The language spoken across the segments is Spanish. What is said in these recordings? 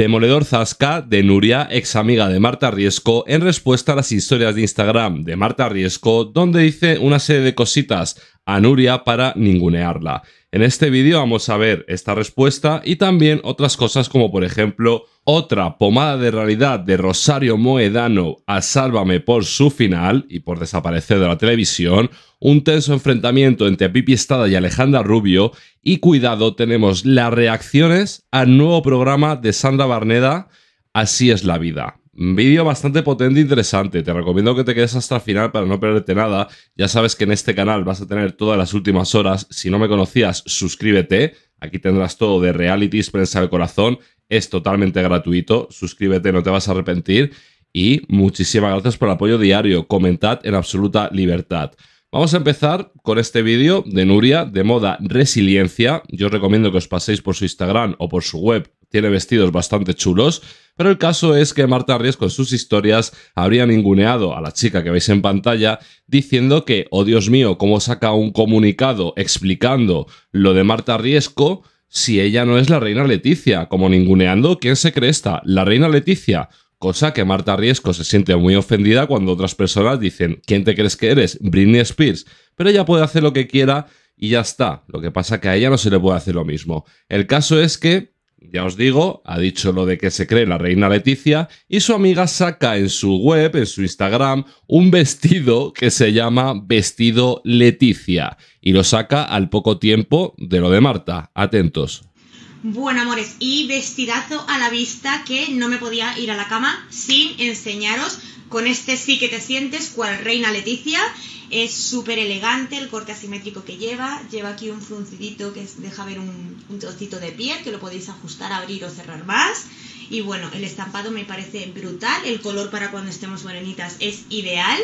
Demoledor Zasca de Nuria, ex amiga de Marta Riesco, en respuesta a las historias de Instagram de Marta Riesco, donde dice una serie de cositas a Nuria para ningunearla. En este vídeo vamos a ver esta respuesta y también otras cosas como por ejemplo otra pomada de realidad de Rosario Moedano a Sálvame por su final y por desaparecer de la televisión, un tenso enfrentamiento entre Pipi Estada y Alejandra Rubio y cuidado tenemos las reacciones al nuevo programa de Sandra Barneda Así es la vida. Vídeo bastante potente e interesante. Te recomiendo que te quedes hasta el final para no perderte nada. Ya sabes que en este canal vas a tener todas las últimas horas. Si no me conocías, suscríbete. Aquí tendrás todo de realities, prensa del corazón. Es totalmente gratuito. Suscríbete, no te vas a arrepentir. Y muchísimas gracias por el apoyo diario. Comentad en absoluta libertad. Vamos a empezar con este vídeo de Nuria de moda resiliencia. Yo os recomiendo que os paséis por su Instagram o por su web tiene vestidos bastante chulos, pero el caso es que Marta Riesco en sus historias habría ninguneado a la chica que veis en pantalla diciendo que, oh Dios mío, cómo saca un comunicado explicando lo de Marta Riesco si ella no es la reina Leticia, como ninguneando, ¿quién se cree esta? ¿La reina Leticia? Cosa que Marta Riesco se siente muy ofendida cuando otras personas dicen, ¿quién te crees que eres? Britney Spears. Pero ella puede hacer lo que quiera y ya está. Lo que pasa es que a ella no se le puede hacer lo mismo. El caso es que ya os digo, ha dicho lo de que se cree la reina Leticia y su amiga saca en su web, en su Instagram, un vestido que se llama vestido Leticia y lo saca al poco tiempo de lo de Marta. Atentos. Bueno, amores, y vestidazo a la vista que no me podía ir a la cama sin enseñaros con este sí que te sientes cual reina Leticia es súper elegante el corte asimétrico que lleva. Lleva aquí un fruncidito que deja ver un, trocito de piel que lo podéis ajustar, abrir o cerrar más. Y bueno, el estampado me parece brutal. El color para cuando estemos morenitas es ideal.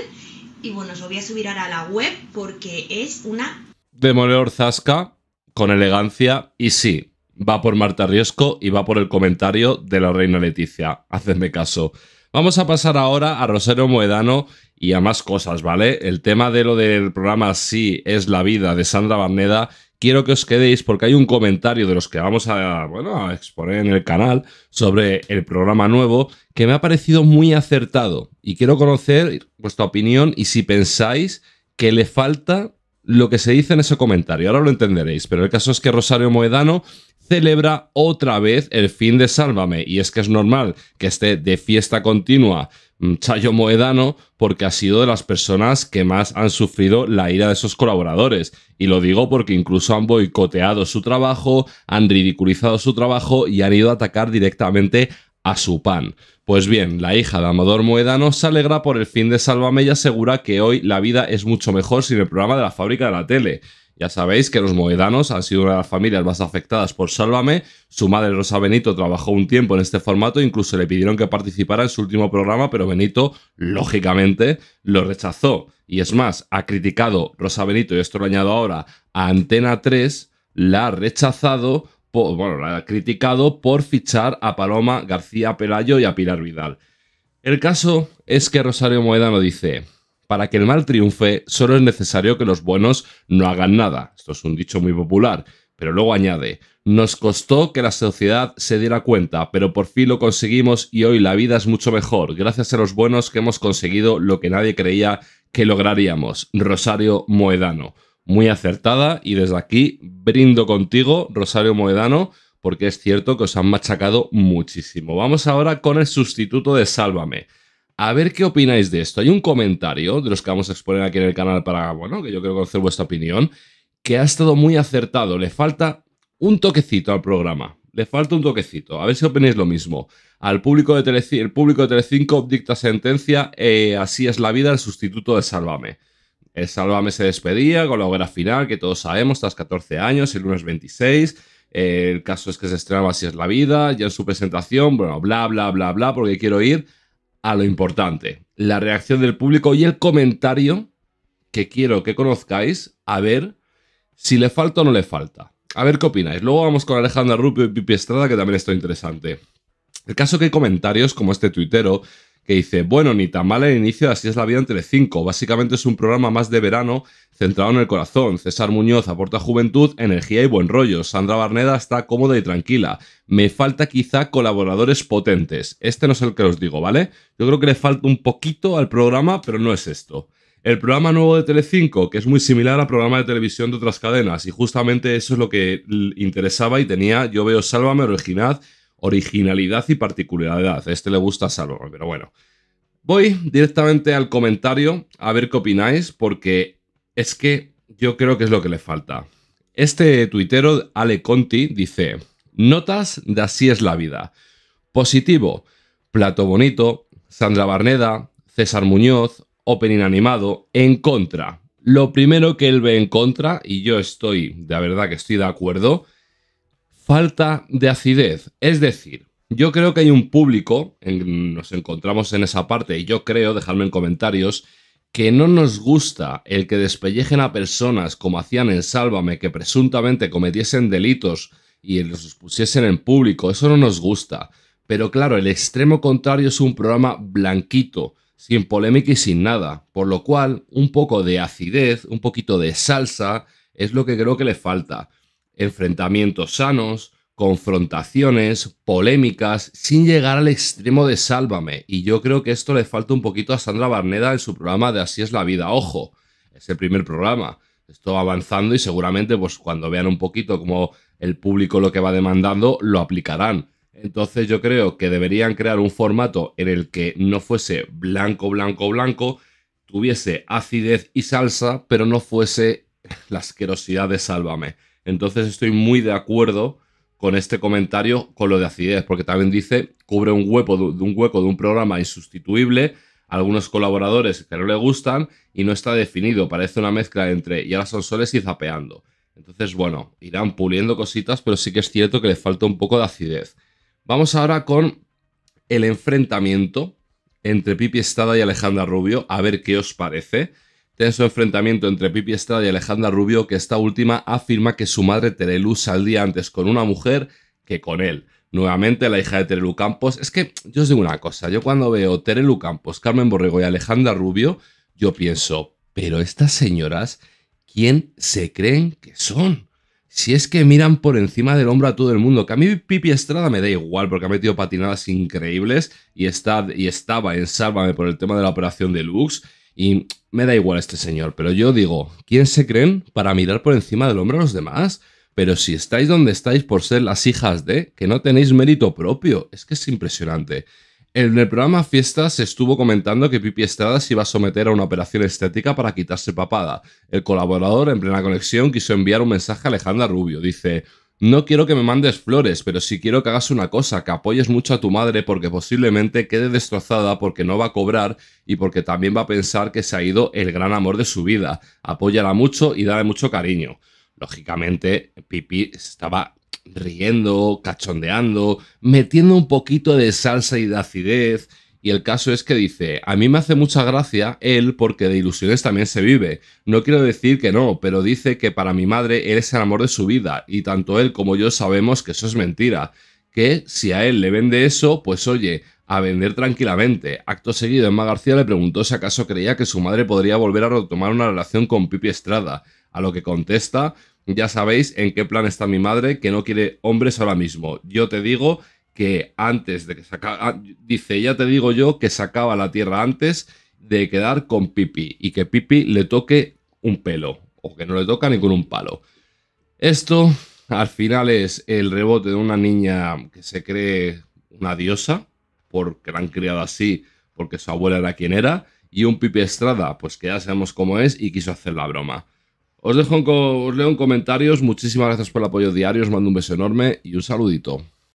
Y bueno, os lo voy a subir ahora a la web porque es una... Demoledor Zasca con elegancia y sí, va por Marta Riesco y va por el comentario de la reina Leticia. Hacedme caso. Vamos a pasar ahora a Rosario Moedano y a más cosas, ¿vale? El tema de lo del programa Sí es la vida de Sandra Barneda. Quiero que os quedéis porque hay un comentario de los que vamos a, bueno, a exponer en el canal sobre el programa nuevo que me ha parecido muy acertado y quiero conocer vuestra opinión y si pensáis que le falta lo que se dice en ese comentario. Ahora lo entenderéis, pero el caso es que Rosario Moedano celebra otra vez el fin de Sálvame. Y es que es normal que esté de fiesta continua mm, Chayo Moedano porque ha sido de las personas que más han sufrido la ira de sus colaboradores. Y lo digo porque incluso han boicoteado su trabajo, han ridiculizado su trabajo y han ido a atacar directamente a su pan. Pues bien, la hija de Amador Moedano se alegra por el fin de Sálvame y asegura que hoy la vida es mucho mejor sin el programa de la fábrica de la tele. Ya sabéis que los moedanos han sido una de las familias más afectadas por Sálvame. Su madre Rosa Benito trabajó un tiempo en este formato, incluso le pidieron que participara en su último programa, pero Benito, lógicamente, lo rechazó. Y es más, ha criticado Rosa Benito, y esto lo añado ahora, a Antena 3, la ha rechazado, bueno, la ha criticado por fichar a Paloma García Pelayo y a Pilar Vidal. El caso es que Rosario Moedano dice, para que el mal triunfe, solo es necesario que los buenos no hagan nada. Esto es un dicho muy popular, pero luego añade, nos costó que la sociedad se diera cuenta, pero por fin lo conseguimos y hoy la vida es mucho mejor, gracias a los buenos que hemos conseguido lo que nadie creía que lograríamos. Rosario Moedano. Muy acertada y desde aquí brindo contigo, Rosario Moedano, porque es cierto que os han machacado muchísimo. Vamos ahora con el sustituto de Sálvame. A ver qué opináis de esto. Hay un comentario de los que vamos a exponer aquí en el canal para, bueno, que yo quiero conocer vuestra opinión, que ha estado muy acertado. Le falta un toquecito al programa. Le falta un toquecito. A ver si opináis lo mismo. Al público de Telecinco, el público de Telecinco dicta sentencia, eh, así es la vida, el sustituto de Sálvame. El Sálvame se despedía con la hoguera final, que todos sabemos, tras 14 años, el lunes 26. Eh, el caso es que se estrenaba Así es la vida, ya en su presentación, bueno, bla, bla, bla, bla, porque quiero ir a lo importante, la reacción del público y el comentario que quiero que conozcáis, a ver si le falta o no le falta. A ver qué opináis. Luego vamos con Alejandra Rupio y Pipi Estrada, que también está interesante. El caso que hay comentarios como este tuitero que dice, bueno, ni tan mal el inicio Así es la vida en Telecinco. Básicamente es un programa más de verano centrado en el corazón. César Muñoz aporta juventud, energía y buen rollo. Sandra Barneda está cómoda y tranquila. Me falta quizá colaboradores potentes. Este no es el que os digo, ¿vale? Yo creo que le falta un poquito al programa, pero no es esto. El programa nuevo de Tele5, que es muy similar al programa de televisión de otras cadenas, y justamente eso es lo que interesaba y tenía Yo veo Sálvame, Originad originalidad y particularidad. este le gusta a Salomón, pero bueno. Voy directamente al comentario a ver qué opináis, porque es que yo creo que es lo que le falta. Este tuitero, Ale Conti, dice, notas de así es la vida. Positivo, Plato Bonito, Sandra Barneda, César Muñoz, Open animado en contra. Lo primero que él ve en contra, y yo estoy, de verdad que estoy de acuerdo, falta de acidez. Es decir, yo creo que hay un público, nos encontramos en esa parte, y yo creo, dejadme en comentarios, que no nos gusta el que despellejen a personas como hacían en Sálvame, que presuntamente cometiesen delitos y los pusiesen en público, eso no nos gusta. Pero claro, el extremo contrario es un programa blanquito, sin polémica y sin nada, por lo cual un poco de acidez, un poquito de salsa, es lo que creo que le falta enfrentamientos sanos, confrontaciones, polémicas, sin llegar al extremo de Sálvame. Y yo creo que esto le falta un poquito a Sandra Barneda en su programa de Así es la vida. Ojo, es el primer programa. Esto avanzando y seguramente pues cuando vean un poquito como el público lo que va demandando, lo aplicarán. Entonces yo creo que deberían crear un formato en el que no fuese blanco, blanco, blanco, tuviese acidez y salsa, pero no fuese la asquerosidad de Sálvame. Entonces estoy muy de acuerdo con este comentario con lo de acidez, porque también dice, cubre un hueco de un, hueco de un programa insustituible, algunos colaboradores que no le gustan y no está definido, parece una mezcla entre ya las son soles y zapeando. Entonces, bueno, irán puliendo cositas, pero sí que es cierto que le falta un poco de acidez. Vamos ahora con el enfrentamiento entre Pipi Estada y Alejandra Rubio, a ver qué os parece. Tenso enfrentamiento entre Pipi Estrada y Alejandra Rubio, que esta última afirma que su madre Terelu saldría antes con una mujer que con él. Nuevamente, la hija de Terelu Campos. Es que yo os digo una cosa: yo cuando veo Terelu Campos, Carmen Borrego y Alejandra Rubio, yo pienso, pero estas señoras, ¿quién se creen que son? Si es que miran por encima del hombro a todo el mundo, que a mí Pipi Estrada me da igual porque ha metido patinadas increíbles y, está, y estaba en Sálvame por el tema de la operación de Lux. Y me da igual este señor, pero yo digo, ¿quién se creen para mirar por encima del hombro a los demás? Pero si estáis donde estáis por ser las hijas de, que no tenéis mérito propio, es que es impresionante. En el programa Fiestas se estuvo comentando que Pipi Estrada se iba a someter a una operación estética para quitarse papada. El colaborador, en plena conexión, quiso enviar un mensaje a Alejandra Rubio. Dice, no quiero que me mandes flores, pero sí quiero que hagas una cosa, que apoyes mucho a tu madre porque posiblemente quede destrozada porque no va a cobrar y porque también va a pensar que se ha ido el gran amor de su vida. Apóyala mucho y dale mucho cariño. Lógicamente, Pipi estaba riendo, cachondeando, metiendo un poquito de salsa y de acidez y el caso es que dice, a mí me hace mucha gracia él porque de ilusiones también se vive. No quiero decir que no, pero dice que para mi madre él es el amor de su vida y tanto él como yo sabemos que eso es mentira. Que si a él le vende eso, pues oye, a vender tranquilamente. Acto seguido, Emma García le preguntó si acaso creía que su madre podría volver a retomar una relación con Pipi Estrada, a lo que contesta, ya sabéis en qué plan está mi madre, que no quiere hombres ahora mismo. Yo te digo que antes de que acaba, ah, dice, ya te digo yo que sacaba la tierra antes de quedar con Pipi y que Pipi le toque un pelo o que no le toca ni con un palo. Esto al final es el rebote de una niña que se cree una diosa porque la han criado así, porque su abuela era quien era y un Pipi Estrada, pues que ya sabemos cómo es y quiso hacer la broma. Os dejo, os leo en comentarios. Muchísimas gracias por el apoyo diario. Os mando un beso enorme y un saludito.